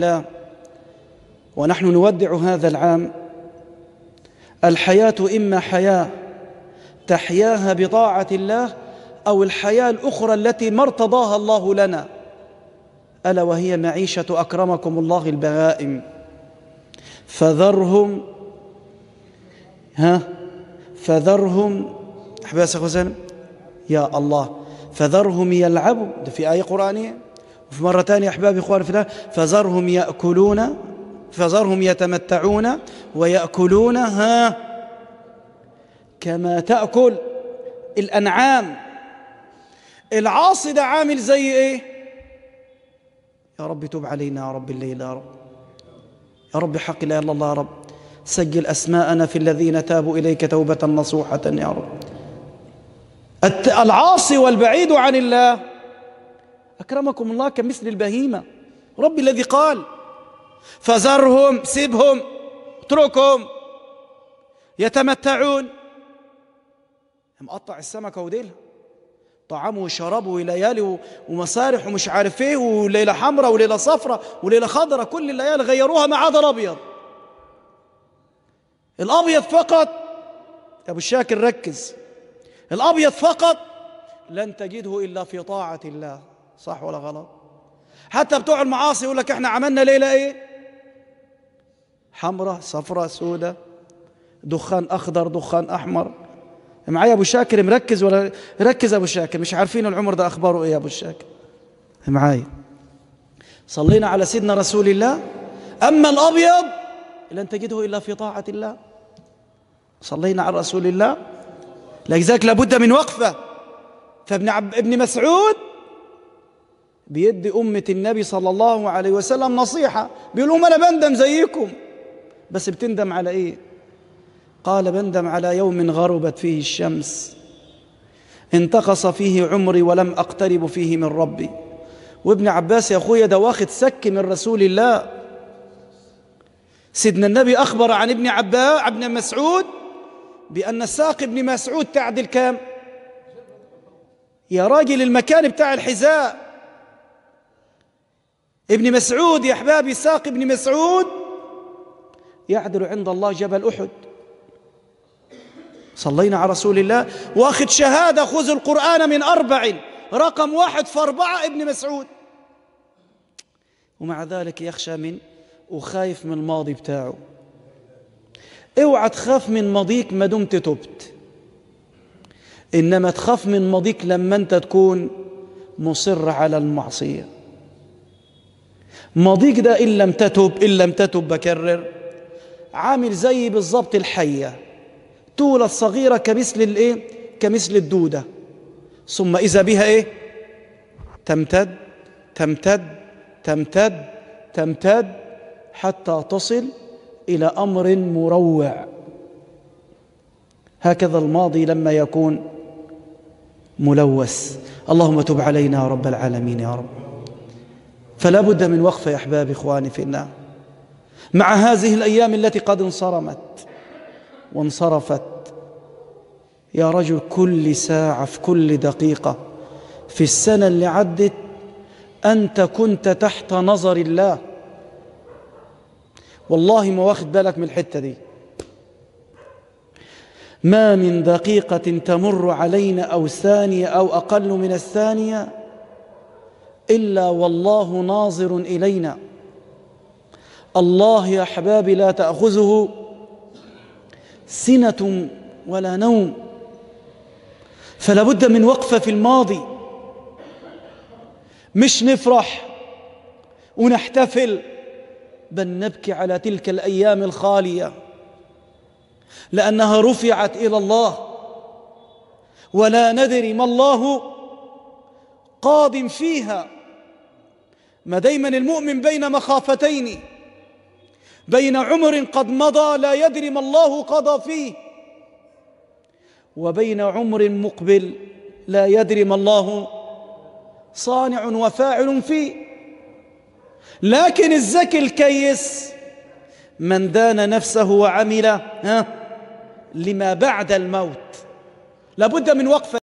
لا ونحن نودع هذا العام الحياة إما حياة تحياها بطاعة الله أو الحياة الأخرى التي ما ارتضاها الله لنا ألا وهي معيشة أكرمكم الله البهائم فذرهم ها فذرهم أحباس يا الله فذرهم يلعبوا في آية قرآنية وفي مرة ثانية أحبابي إخواني في فذرهم يأكلون فذرهم يتمتعون ويأكلون ها كما تأكل الأنعام العاصي ده عامل زي إيه يا رب توب علينا يا رب الليل يا رب يا رب حق لا إله إلا الله يا رب سجل أسماءنا في الذين تابوا إليك توبة نصوحة يا رب العاصي والبعيد عن الله أكرمكم الله كمثل البهيمة ربي الذي قال فذرهم سيبهم اتركهم يتمتعون مقطع السمكة وديلها طعامه وشرابه ولياله ومسارح ومش عارف ايه وليلة حمراء وليلة صفراء وليلة خضراء كل الليالي غيروها ما عدا الأبيض الأبيض فقط يا أبو الشاكر ركز الأبيض فقط لن تجده إلا في طاعة الله صح ولا غلط حتى بتوع المعاصي يقول لك احنا عملنا ليله ايه حمراء صفراء سوداء دخان اخضر دخان احمر معايا ابو شاكر مركز ولا ركز ابو شاكر مش عارفين العمر ده اخباره ايه يا ابو شاكر معايا صلينا على سيدنا رسول الله اما الابيض لن تجده الا في طاعه الله صلينا على رسول الله لذلك لابد من وقفه فابن عب... ابن مسعود بيدي أمة النبي صلى الله عليه وسلم نصيحة بيقول لهم أنا بندم زيكم بس بتندم على إيه؟ قال بندم على يوم غربت فيه الشمس انتقص فيه عمري ولم أقترب فيه من ربي وابن عباس يا أخويا ده واخد سك من رسول الله سيدنا النبي أخبر عن ابن عباس ابن مسعود بأن الساق ابن مسعود تعدل كام؟ يا راجل المكان بتاع الحذاء ابن مسعود يا أحبابي ساق ابن مسعود يعدل عند الله جبل أحد صلينا على رسول الله واخذ شهادة خذ القرآن من أربع رقم واحد في أربعة ابن مسعود ومع ذلك يخشى من وخايف من الماضي بتاعه اوعى تخاف من ماضيك ما دمت تبت انما تخاف من ماضيك لما انت تكون مصر على المعصيه ماضيك ده إن لم تتب إن لم تتب بكرر عامل زي بالظبط الحية تولد صغيرة كمثل الإيه؟ كمثل الدودة ثم إذا بها إيه؟ تمتد تمتد تمتد تمتد حتى تصل إلى أمر مروع هكذا الماضي لما يكون ملوث اللهم تب علينا رب العالمين يا رب فلا بد من وقفة يا أحبابي إخواني في الله مع هذه الأيام التي قد انصرمت وانصرفت يا رجل كل ساعة في كل دقيقة في السنة اللي عدت أنت كنت تحت نظر الله والله ما واخد بالك من الحتة دي ما من دقيقة تمر علينا أو ثانية أو أقل من الثانية إلا والله ناظر إلينا الله يا أحبابي لا تأخذه سنة ولا نوم فلا بد من وقفة في الماضي مش نفرح ونحتفل بل نبكي على تلك الأيام الخالية لأنها رفعت إلى الله ولا ندري ما الله قادم فيها ما دايما المؤمن بين مخافتين بين عمر قد مضى لا يدري ما الله قضى فيه وبين عمر مقبل لا يدري ما الله صانع وفاعل فيه لكن الزكي الكيس من دان نفسه وعمل لما بعد الموت لابد من وقفه